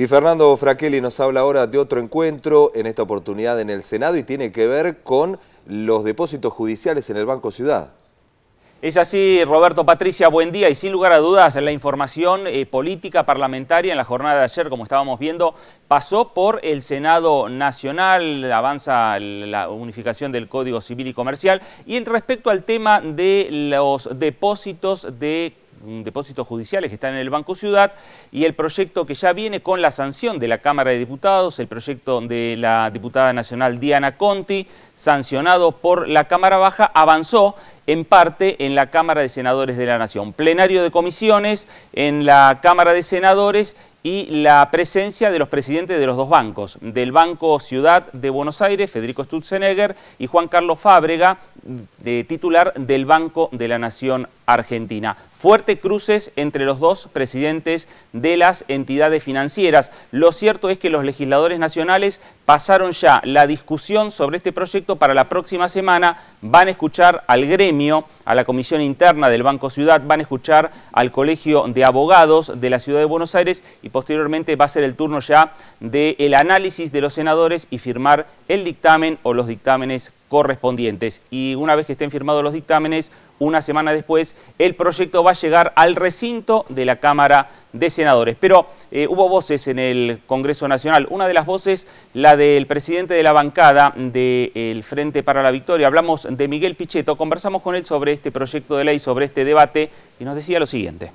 Y Fernando Fraquelli nos habla ahora de otro encuentro, en esta oportunidad en el Senado, y tiene que ver con los depósitos judiciales en el Banco Ciudad. Es así, Roberto Patricia, buen día. Y sin lugar a dudas, la información eh, política parlamentaria en la jornada de ayer, como estábamos viendo, pasó por el Senado Nacional, avanza la unificación del Código Civil y Comercial. Y en respecto al tema de los depósitos de depósitos judiciales que están en el Banco Ciudad y el proyecto que ya viene con la sanción de la Cámara de Diputados, el proyecto de la diputada nacional Diana Conti, sancionado por la Cámara Baja, avanzó en parte en la Cámara de Senadores de la Nación. Plenario de comisiones en la Cámara de Senadores y la presencia de los presidentes de los dos bancos, del Banco Ciudad de Buenos Aires, Federico Stutzenegger, y Juan Carlos Fábrega, titular del Banco de la Nación Argentina. ...fuerte cruces entre los dos presidentes de las entidades financieras. Lo cierto es que los legisladores nacionales pasaron ya la discusión sobre este proyecto para la próxima semana. Van a escuchar al gremio a la comisión interna del Banco Ciudad, van a escuchar al Colegio de Abogados de la Ciudad de Buenos Aires y posteriormente va a ser el turno ya del análisis de los senadores y firmar el dictamen o los dictámenes correspondientes. Y una vez que estén firmados los dictámenes, una semana después, el proyecto va a llegar al recinto de la Cámara de Senadores. Pero eh, hubo voces en el Congreso Nacional. Una de las voces, la del presidente de la bancada del Frente para la Victoria. Hablamos de Miguel Pichetto, conversamos con él sobre este proyecto de ley, sobre este debate, y nos decía lo siguiente.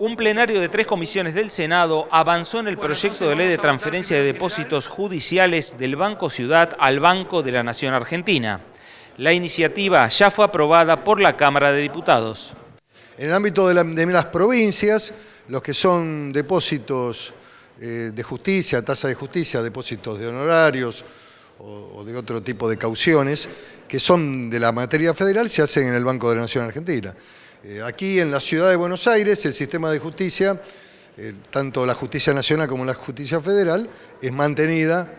Un plenario de tres comisiones del Senado avanzó en el proyecto de ley de transferencia de depósitos judiciales del Banco Ciudad al Banco de la Nación Argentina. La iniciativa ya fue aprobada por la Cámara de Diputados. En el ámbito de, las provincias, los que son depósitos eh, de justicia, tasa de justicia, depósitos de honorarios o, de otro tipo de cauciones, que son de la materia federal, se hacen en el Banco de la Nación Argentina. Eh, aquí en la ciudad de Buenos Aires, el sistema de justicia, tanto la justicia nacional como la justicia federal, es mantenida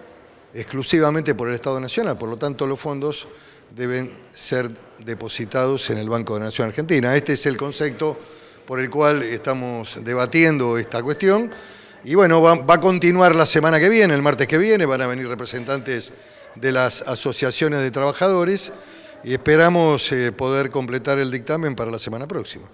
exclusivamente por el Estado Nacional, por lo tanto los fondos deben ser depositados en el Banco de Nación Argentina. Este es el concepto por el cual estamos debatiendo esta cuestión. Y bueno, va, a continuar la semana que viene, el martes que viene, van a venir representantes de las asociaciones de trabajadores y esperamos eh, poder completar el dictamen para la semana próxima.